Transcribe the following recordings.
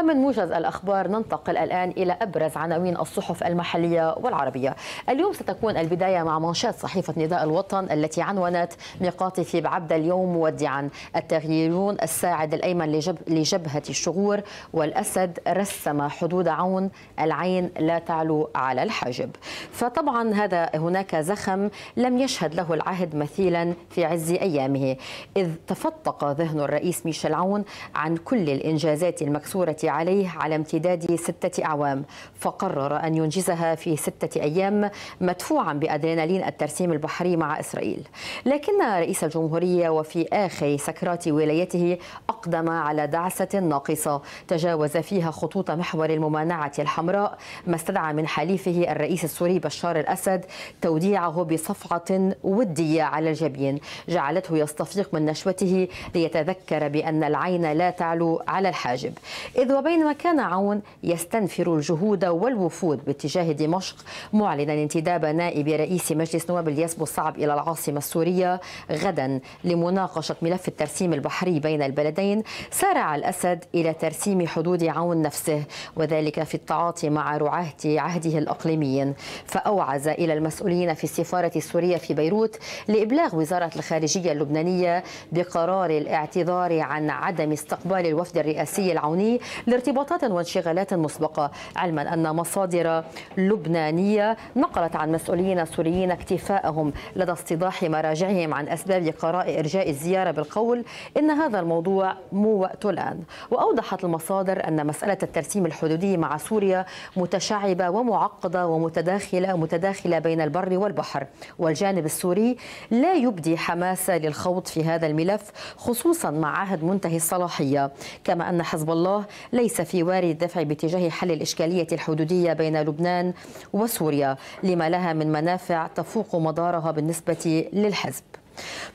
فمن موجز الأخبار ننتقل الآن إلى أبرز عناوين الصحف المحلية والعربية اليوم ستكون البداية مع منشات صحيفة نداء الوطن التي عنونت ميقاتي بعبد اليوم مودعا التغييرون الساعد الأيمن لجب لجبهة الشغور والأسد رسم حدود عون العين لا تعلو على الحاجب فطبعا هذا هناك زخم لم يشهد له العهد مثيلا في عز أيامه إذ تفتق ذهن الرئيس ميشيل عون عن كل الإنجازات المكسورة عليه على امتداد ستة أعوام فقرر أن ينجزها في ستة أيام مدفوعا بأدرينالين الترسيم البحري مع إسرائيل لكن رئيس الجمهورية وفي آخر سكرات ولايته أقدم على دعسة ناقصة تجاوز فيها خطوط محور الممانعة الحمراء ما استدعى من حليفه الرئيس السوري بشار الأسد توديعه بصفعة ودية على الجبين جعلته يستفيق من نشوته ليتذكر بأن العين لا تعلو على الحاجب إذ وبينما كان عون يستنفر الجهود والوفود باتجاه دمشق معلنا انتداب نائب رئيس مجلس نواب الياسبو الصعب إلى العاصمة السورية غدا لمناقشة ملف الترسيم البحري بين البلدين سارع الأسد إلى ترسيم حدود عون نفسه وذلك في التعاطي مع رعاة عهده الأقليميين فأوعز إلى المسؤولين في السفارة السورية في بيروت لإبلاغ وزارة الخارجية اللبنانية بقرار الاعتذار عن عدم استقبال الوفد الرئاسي العوني لارتباطات وانشغالات مسبقة علما أن مصادر لبنانية نقلت عن مسؤولين سوريين اكتفاءهم لدى اصطداح مراجعهم عن أسباب قرار إرجاء الزيارة بالقول إن هذا الموضوع مو وقت الآن وأوضحت المصادر أن مسألة الترسيم الحدودي مع سوريا متشعبة ومعقدة ومتداخلة متداخلة بين البر والبحر والجانب السوري لا يبدي حماسة للخوض في هذا الملف خصوصا مع عهد منتهي الصلاحية كما أن حزب الله ليس في واري الدفع باتجاه حل الإشكالية الحدودية بين لبنان وسوريا لما لها من منافع تفوق مدارها بالنسبة للحزب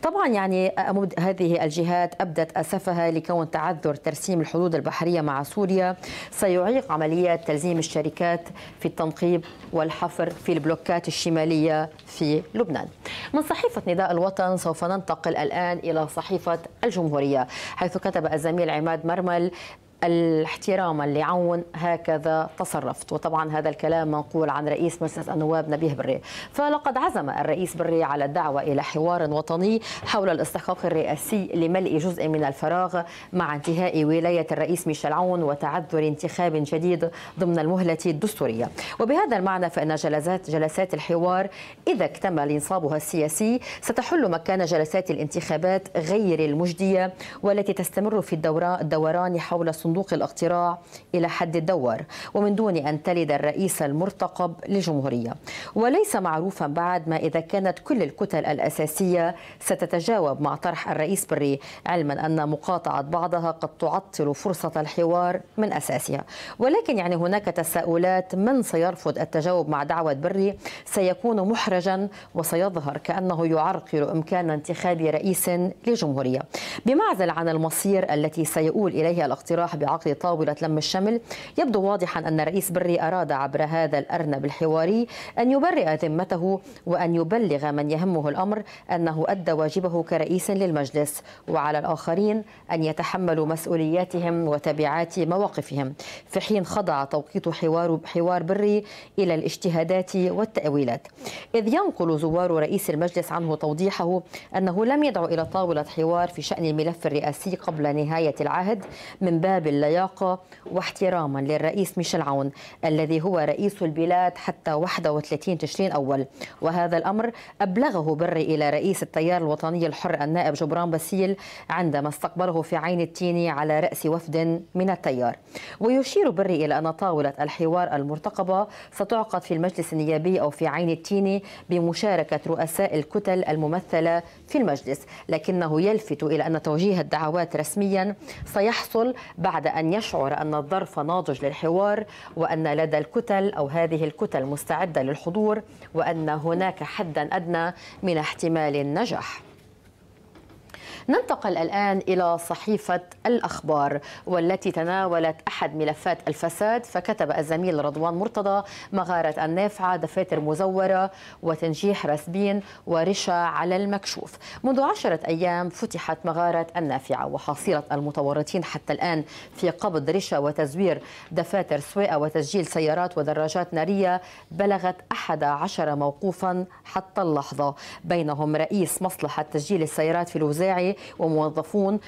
طبعا يعني هذه الجهات أبدت أسفها لكون تعذر ترسيم الحدود البحرية مع سوريا سيعيق عمليات تلزيم الشركات في التنقيب والحفر في البلوكات الشمالية في لبنان من صحيفة نداء الوطن سوف ننتقل الآن إلى صحيفة الجمهورية حيث كتب الزميل عماد مرمل الاحترام اللي عون هكذا تصرفت وطبعا هذا الكلام منقول عن رئيس مجلس النواب نبيه بري فلقد عزم الرئيس بري على الدعوة إلى حوار وطني حول الاستحقاق الرئاسي لملء جزء من الفراغ مع انتهاء ولاية الرئيس ميشيل عون وتعذر انتخاب جديد ضمن المهلة الدستورية وبهذا المعنى فإن جلسات, جلسات الحوار إذا اكتمل انصابها السياسي ستحل مكان جلسات الانتخابات غير المجدية والتي تستمر في الدوران حول صندوق صندوق الاقتراع إلى حد الدور ومن دون أن تلد الرئيس المرتقب للجمهورية وليس معروفا بعد ما إذا كانت كل الكتل الأساسية ستتجاوب مع طرح الرئيس بري علما أن مقاطعة بعضها قد تعطل فرصة الحوار من أساسها ولكن يعني هناك تساؤلات من سيرفض التجاوب مع دعوة بري سيكون محرجا وسيظهر كأنه يعرقل إمكان انتخاب رئيس للجمهورية بمعزل عن المصير التي سيؤول إليها الاقتراح صاحب طاولة لم الشمل يبدو واضحا أن رئيس بري أراد عبر هذا الأرنب الحواري أن يبرئ ذمته وأن يبلغ من يهمه الأمر أنه أدى واجبه كرئيس للمجلس وعلى الآخرين أن يتحملوا مسؤولياتهم وتبعات مواقفهم في حين خضع توقيت حوار, حوار بري إلى الاجتهادات والتأويلات إذ ينقل زوار رئيس المجلس عنه توضيحه أنه لم يدعو إلى طاولة حوار في شأن الملف الرئاسي قبل نهاية العهد من باب باللياقة واحتراما للرئيس ميشيل عون الذي هو رئيس البلاد حتى 31 تشرين أول وهذا الأمر أبلغه بري إلى رئيس التيار الوطني الحر النائب جبران باسيل عندما استقبله في عين التيني على رأس وفد من التيار ويشير بري إلى أن طاولة الحوار المرتقبة ستعقد في المجلس النيابي أو في عين التيني بمشاركة رؤساء الكتل الممثلة في المجلس لكنه يلفت إلى أن توجيه الدعوات رسميا سيحصل بعد بعد أن يشعر أن الظرف ناضج للحوار وأن لدى الكتل أو هذه الكتل مستعدة للحضور وأن هناك حدا أدنى من احتمال النجاح ننتقل الآن إلى صحيفة الأخبار والتي تناولت أحد ملفات الفساد فكتب الزميل رضوان مرتضى مغارة النافعة دفاتر مزورة وتنجيح راسبين ورشا على المكشوف منذ عشرة أيام فتحت مغارة النافعة وحصيلة المتورطين حتى الآن في قبض رشا وتزوير دفاتر سويقة وتسجيل سيارات ودراجات نارية بلغت 11 موقوفا حتى اللحظة بينهم رئيس مصلحة تسجيل السيارات في الوزاعي وموظفون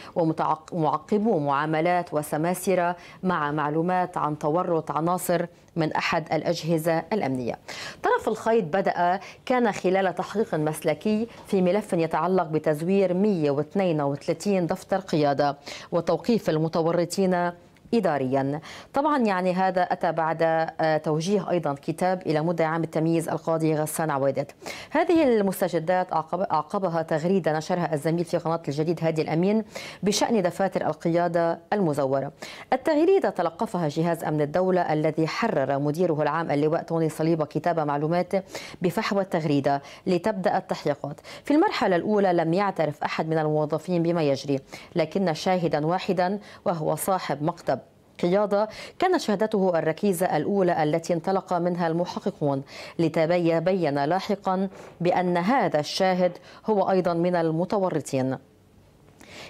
ومعقبو معاملات وسماسرة مع معلومات عن تورط عناصر من أحد الأجهزة الأمنية طرف الخيط بدأ كان خلال تحقيق مسلكي في ملف يتعلق بتزوير 132 دفتر قيادة وتوقيف المتورطين إداريا طبعا يعني هذا أتى بعد آه، توجيه أيضا كتاب إلى مدعي عام التمييز القاضي غسان عوادت هذه المستجدات أعقبها تغريدة نشرها الزميل في قناة الجديد هادي الأمين بشأن دفاتر القيادة المزورة التغريدة تلقفها جهاز أمن الدولة الذي حرر مديره العام اللواء توني صليبة كتاب معلومات بفحوى التغريدة لتبدأ التحقيقات في المرحلة الأولى لم يعترف أحد من الموظفين بما يجري لكن شاهدا واحدا وهو صاحب مكتب قيادة كان شهادته الركيزة الأولى التي انطلق منها المحققون لتبين لاحقا بأن هذا الشاهد هو أيضا من المتورطين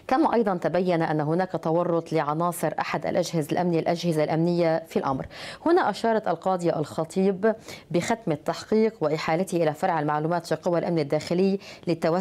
كما أيضا تبين أن هناك تورط لعناصر أحد الأجهزة الأمنية الأجهزة الأمنية في الأمر هنا أشارت القاضية الخطيب بختم التحقيق وإحالته إلى فرع المعلومات في قوى الأمن الداخلي للتوسع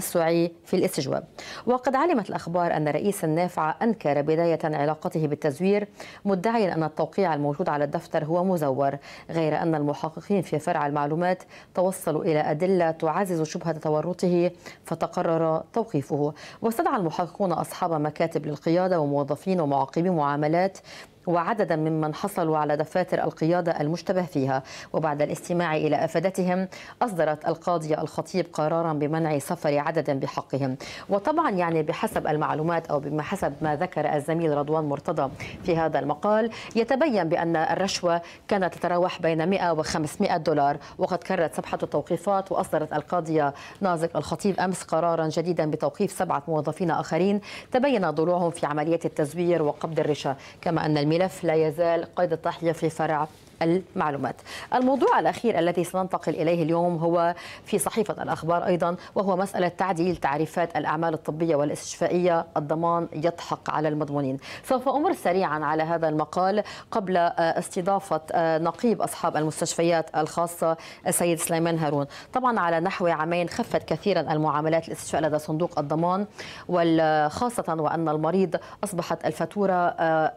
في الاستجواب وقد علمت الأخبار أن رئيس النافعة أنكر بداية علاقته بالتزوير مدعيا أن التوقيع الموجود على الدفتر هو مزور غير أن المحققين في فرع المعلومات توصلوا إلى أدلة تعزز شبهة تورطه فتقرر توقيفه واستدعى المحققون أصحاب أصحاب مكاتب للقيادة وموظفين ومعاقبي معاملات وعددا ممن حصلوا على دفاتر القيادة المشتبه فيها وبعد الاستماع إلى أفادتهم أصدرت القاضية الخطيب قرارا بمنع سفر عدد بحقهم وطبعا يعني بحسب المعلومات أو بما حسب ما ذكر الزميل رضوان مرتضى في هذا المقال يتبين بأن الرشوة كانت تتراوح بين 100 و 500 دولار وقد كررت سبحة التوقيفات وأصدرت القاضية نازك الخطيب أمس قرارا جديدا بتوقيف سبعة موظفين آخرين تبين ضلوعهم في عملية التزوير وقبض الرشا كما أن الميل الملف لا يزال قيد التحية في فرع المعلومات الموضوع الأخير الذي سننتقل إليه اليوم هو في صحيفة الأخبار أيضا وهو مسألة تعديل تعريفات الأعمال الطبية والاستشفائية الضمان يضحك على المضمونين سوف أمر سريعا على هذا المقال قبل آه، استضافة آه، نقيب أصحاب المستشفيات الخاصة السيد سليمان هارون طبعا على نحو عامين خفت كثيرا المعاملات الاستشفاء لدى صندوق الضمان وخاصة وأن المريض أصبحت الفاتورة آه،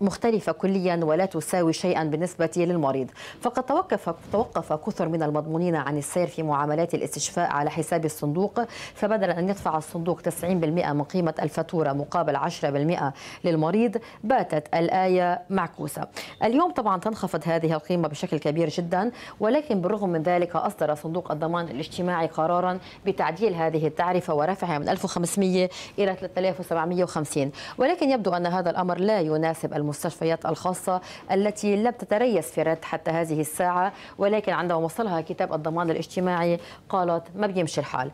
مختلفة كليا ولا تساوي شيئا بالنسبة للمريض فقد توقف, توقف كثر من المضمونين عن السير في معاملات الاستشفاء على حساب الصندوق فبدلا أن يدفع الصندوق 90% من قيمة الفاتورة مقابل 10% للمريض باتت الآية معكوسة اليوم طبعا تنخفض هذه القيمة بشكل كبير جدا ولكن بالرغم من ذلك أصدر صندوق الضمان الاجتماعي قرارا بتعديل هذه التعرفة ورفعها من 1500 إلى 3750 ولكن يبدو أن هذا الأمر لا يناسب المستشفيات الخاصة التي لم تتريث في رد حتى هذه الساعة ولكن عندما وصلها كتاب الضمان الاجتماعي قالت ما بيمشي الحال